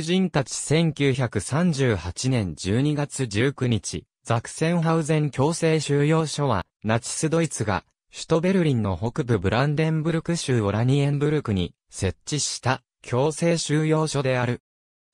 人たち1938年12月19日、ザクセンハウゼン強制収容所は、ナチスドイツが、首都ベルリンの北部ブランデンブルク州オラニエンブルクに設置した強制収容所である。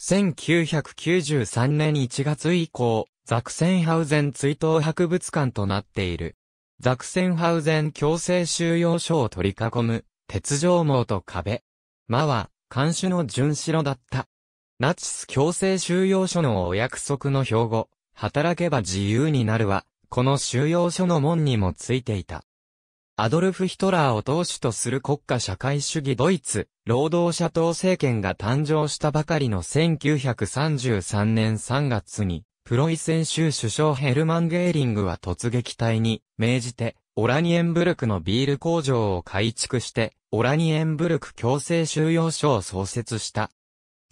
1993年1月以降、ザクセンハウゼン追悼博物館となっている。ザクセンハウゼン強制収容所を取り囲む、鉄条網と壁。間は、監守の視路だった。ナチス強制収容所のお約束の標語、働けば自由になるは、この収容所の門にもついていた。アドルフ・ヒトラーを当主とする国家社会主義ドイツ、労働者党政権が誕生したばかりの1933年3月に、プロイセン州首相ヘルマン・ゲーリングは突撃隊に命じて、オラニエンブルクのビール工場を改築して、オラニエンブルク強制収容所を創設した。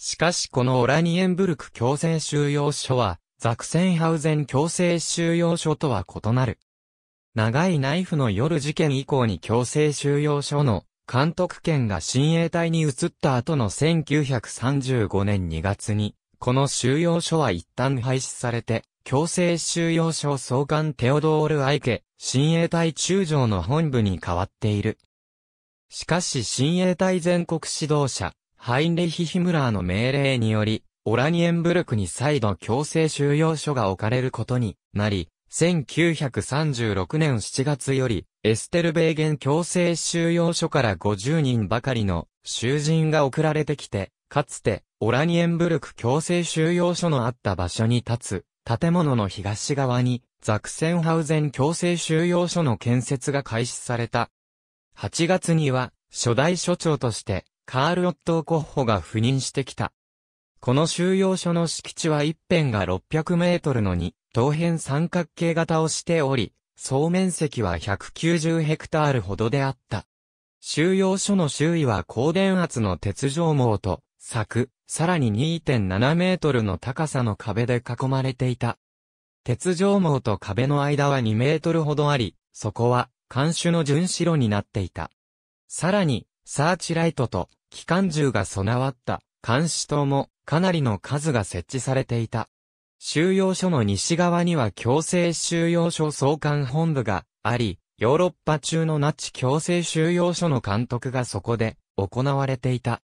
しかしこのオラニエンブルク強制収容所は、ザクセンハウゼン強制収容所とは異なる。長いナイフの夜事件以降に強制収容所の監督権が親衛隊に移った後の1935年2月に、この収容所は一旦廃止されて、強制収容所総監テオドール・アイケ、親衛隊中将の本部に変わっている。しかし親衛隊全国指導者、ハインレヒヒムラーの命令により、オラニエンブルクに再度強制収容所が置かれることになり、1936年7月より、エステルベーゲン強制収容所から50人ばかりの囚人が送られてきて、かつて、オラニエンブルク強制収容所のあった場所に立つ、建物の東側に、ザクセンハウゼン強制収容所の建設が開始された。8月には、初代所長として、カール・オットー・コッホが赴任してきた。この収容所の敷地は一辺が600メートルの2、当辺三角形型をしており、総面積は190ヘクタールほどであった。収容所の周囲は高電圧の鉄条網と、柵、さらに2.7メートルの高さの壁で囲まれていた。鉄条網と壁の間は2メートルほどあり、そこは、監守の巡視路になっていた。さらに、サーチライトと機関銃が備わった監視塔もかなりの数が設置されていた。収容所の西側には強制収容所総監本部があり、ヨーロッパ中のナチ強制収容所の監督がそこで行われていた。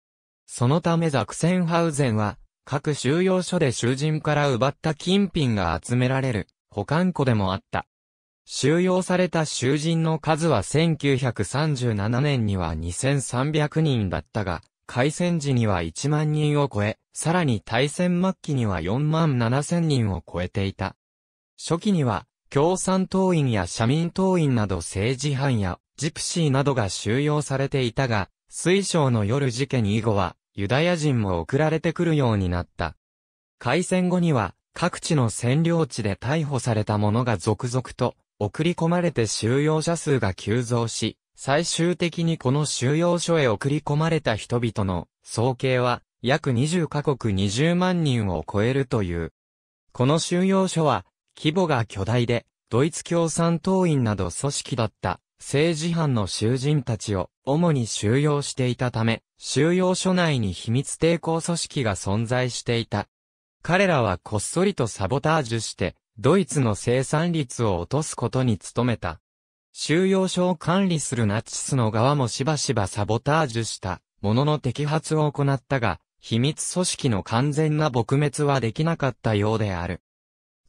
そのためザクセンハウゼンは、各収容所で囚人から奪った金品が集められる保管庫でもあった。収容された囚人の数は1937年には2300人だったが、開戦時には1万人を超え、さらに大戦末期には4万7000人を超えていた。初期には、共産党員や社民党員など政治犯やジプシーなどが収容されていたが、水晶の夜事件以後は、ユダヤ人も送られてくるようになった。開戦後には、各地の占領地で逮捕された者が続々と送り込まれて収容者数が急増し、最終的にこの収容所へ送り込まれた人々の総計は約20カ国20万人を超えるという。この収容所は規模が巨大で、ドイツ共産党員など組織だった政治犯の囚人たちを主に収容していたため、収容所内に秘密抵抗組織が存在していた。彼らはこっそりとサボタージュして、ドイツの生産率を落とすことに努めた。収容所を管理するナチスの側もしばしばサボタージュしたものの摘発を行ったが、秘密組織の完全な撲滅はできなかったようである。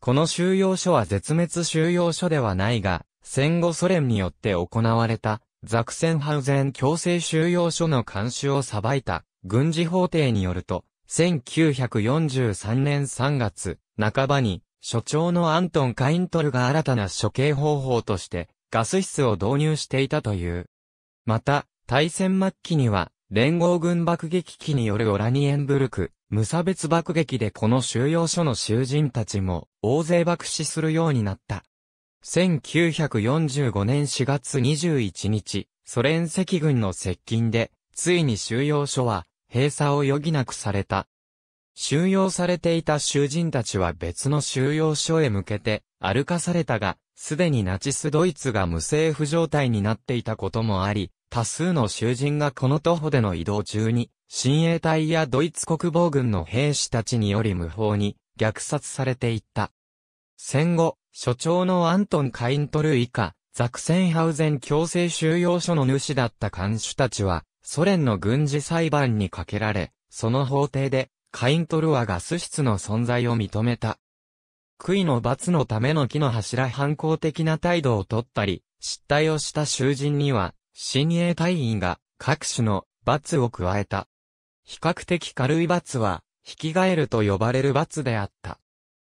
この収容所は絶滅収容所ではないが、戦後ソ連によって行われた、ザクセンハウゼン強制収容所の監視を裁いた、軍事法廷によると、1943年3月、半ばに、所長のアントン・カイントルが新たな処刑方法として、ガス室を導入していたという。また、大戦末期には、連合軍爆撃機によるオラニエンブルク、無差別爆撃でこの収容所の囚人たちも大勢爆死するようになった。1945年4月21日、ソ連赤軍の接近で、ついに収容所は閉鎖を余儀なくされた。収容されていた囚人たちは別の収容所へ向けて歩かされたが、すでにナチスドイツが無政府状態になっていたこともあり、多数の囚人がこの徒歩での移動中に、親衛隊やドイツ国防軍の兵士たちにより無法に虐殺されていった。戦後、所長のアントン・カイントル以下、ザクセンハウゼン強制収容所の主だった看守たちは、ソ連の軍事裁判にかけられ、その法廷で、カイントルアガス室の存在を認めた。杭の罰のための木の柱反抗的な態度をとったり、失態をした囚人には、新衛隊員が各種の罰を加えた。比較的軽い罰は、引き返ると呼ばれる罰であった。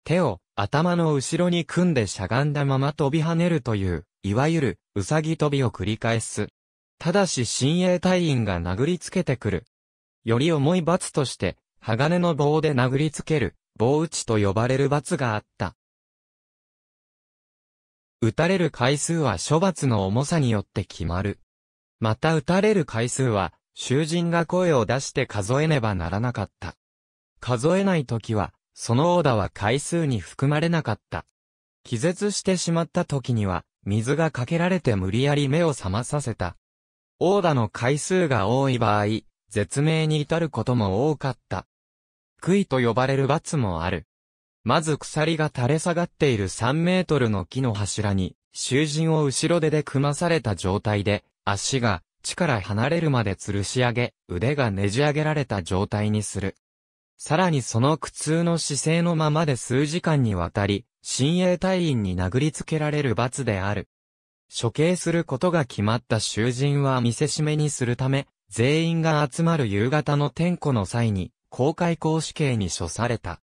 手を頭の後ろに組んでしゃがんだまま飛び跳ねるという、いわゆる、うさぎ飛びを繰り返す。ただし新衛隊員が殴りつけてくる。より重い罰として、鋼の棒で殴りつける、棒打ちと呼ばれる罰があった。打たれる回数は処罰の重さによって決まる。また打たれる回数は、囚人が声を出して数えねばならなかった。数えない時は、そのオーダーは回数に含まれなかった。気絶してしまった時には、水がかけられて無理やり目を覚まさせた。オーダーの回数が多い場合、絶命に至ることも多かった。杭と呼ばれる罰もある。まず鎖が垂れ下がっている3メートルの木の柱に、囚人を後ろ手で組まされた状態で、足が地から離れるまで吊るし上げ、腕がねじ上げられた状態にする。さらにその苦痛の姿勢のままで数時間にわたり、親衛隊員に殴りつけられる罰である。処刑することが決まった囚人は見せしめにするため、全員が集まる夕方の点呼の際に、公開公死刑に処された。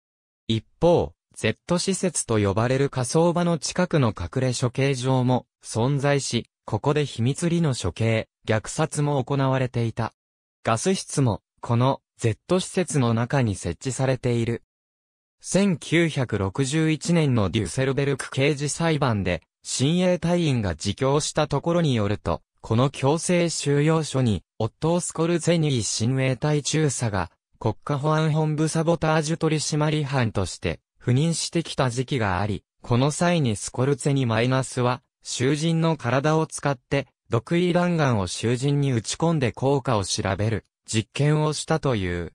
一方、Z 施設と呼ばれる火葬場の近くの隠れ処刑場も存在し、ここで秘密裏の処刑、虐殺も行われていた。ガス室も、この Z 施設の中に設置されている。1961年のデュセルベルク刑事裁判で、親衛隊員が自供したところによると、この強制収容所に、オットー・スコルゼニー親衛隊中佐が国家保安本部サボタージュ取締班として赴任してきた時期があり、この際にスコルツェにマイナスは、囚人の体を使って毒入弾丸を囚人に打ち込んで効果を調べる実験をしたという。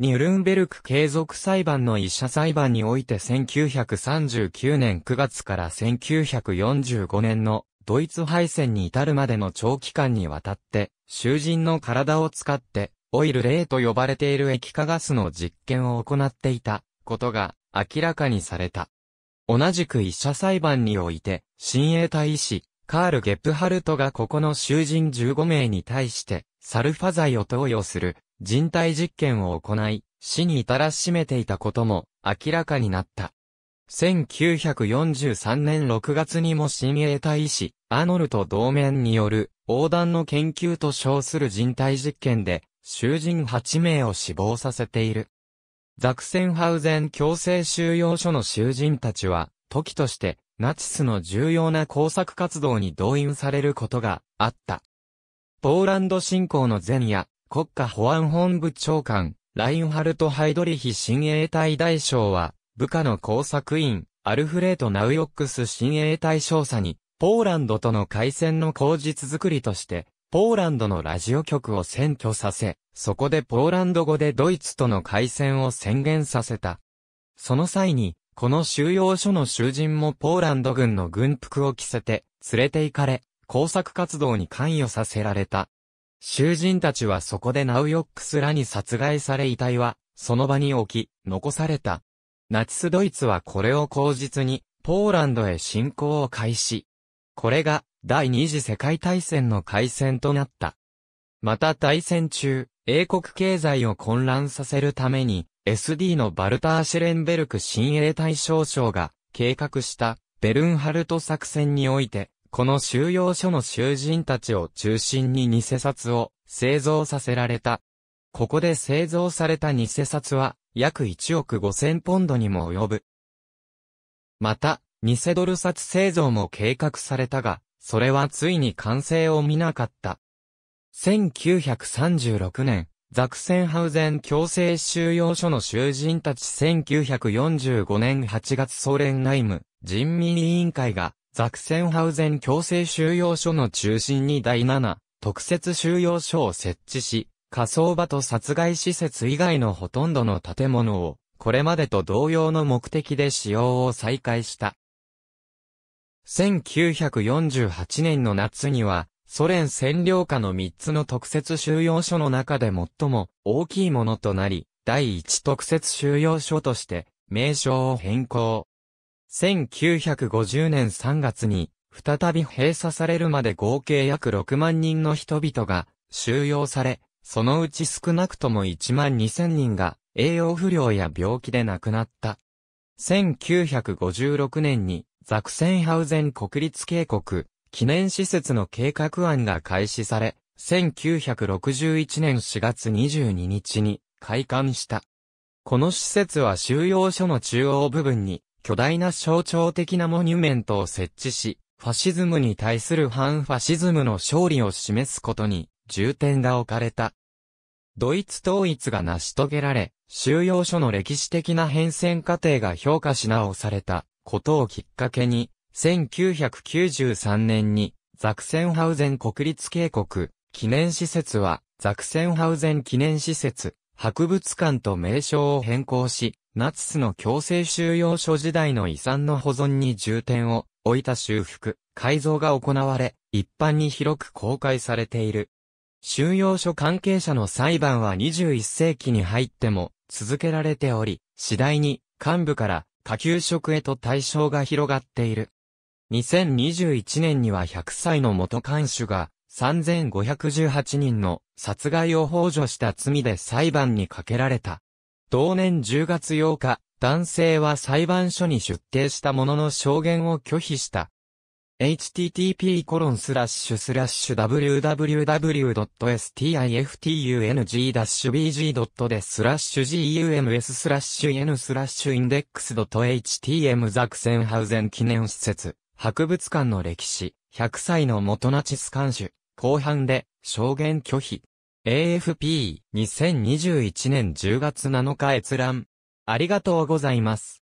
ニュルンベルク継続裁判の医者裁判において1939年9月から1945年のドイツ敗戦に至るまでの長期間にわたって囚人の体を使ってオイルイと呼ばれている液化ガスの実験を行っていたことが明らかにされた。同じく医者裁判において、親衛隊医師、カール・ゲップハルトがここの囚人15名に対して、サルファ剤を投与する人体実験を行い、死に至らしめていたことも明らかになった。1943年6月にも親衛隊医師、アノルと同面による、横断の研究と称する人体実験で、囚人8名を死亡させている。ザクセンハウゼン強制収容所の囚人たちは、時として、ナチスの重要な工作活動に動員されることがあった。ポーランド侵攻の前夜、国家保安本部長官、ラインハルト・ハイドリヒ親衛隊大将は、部下の工作員、アルフレート・ナウヨックス親衛隊少佐に、ポーランドとの海戦の口実作りとして、ポーランドのラジオ局を占拠させ、そこでポーランド語でドイツとの開戦を宣言させた。その際に、この収容所の囚人もポーランド軍の軍服を着せて、連れて行かれ、工作活動に関与させられた。囚人たちはそこでナウヨックスらに殺害され遺体は、その場に置き、残された。ナチスドイツはこれを口実に、ポーランドへ侵攻を開始。これが、第二次世界大戦の開戦となった。また大戦中、英国経済を混乱させるために、SD のバルター・シェレンベルク新英隊少将が計画したベルンハルト作戦において、この収容所の囚人たちを中心に偽札を製造させられた。ここで製造された偽札は約1億5000ポンドにも及ぶ。また、偽ドル札製造も計画されたが、それはついに完成を見なかった。1936年、ザクセンハウゼン強制収容所の囚人たち1945年8月ソ連内務人民委員会がザクセンハウゼン強制収容所の中心に第7特設収容所を設置し、火葬場と殺害施設以外のほとんどの建物をこれまでと同様の目的で使用を再開した。1948年の夏には、ソ連占領下の3つの特設収容所の中で最も大きいものとなり、第1特設収容所として名称を変更。1950年3月に再び閉鎖されるまで合計約6万人の人々が収容され、そのうち少なくとも1万2000人が栄養不良や病気で亡くなった。1956年にザクセンハウゼン国立渓谷記念施設の計画案が開始され、1961年4月22日に開館した。この施設は収容所の中央部分に巨大な象徴的なモニュメントを設置し、ファシズムに対する反ファシズムの勝利を示すことに重点が置かれた。ドイツ統一が成し遂げられ、収容所の歴史的な変遷過程が評価し直された。ことをきっかけに、1993年にザクセンハウゼン国立渓谷記念施設はザクセンハウゼン記念施設博物館と名称を変更し、ナチスの強制収容所時代の遺産の保存に重点を置いた修復、改造が行われ、一般に広く公開されている。収容所関係者の裁判は21世紀に入っても続けられており、次第に幹部から下級職へと対象が広がっている。2021年には100歳の元看守が3518人の殺害を幇助した罪で裁判にかけられた。同年10月8日、男性は裁判所に出廷したものの証言を拒否した。http://www.stiftung-bg.de スラッシュ gums スラッシュ n スラッシュインデックス .htm ザクセンハウゼン記念施設、博物館の歴史、100歳の元ナチス監守、後半で、証言拒否。AFP、2021年10月7日閲覧。ありがとうございます。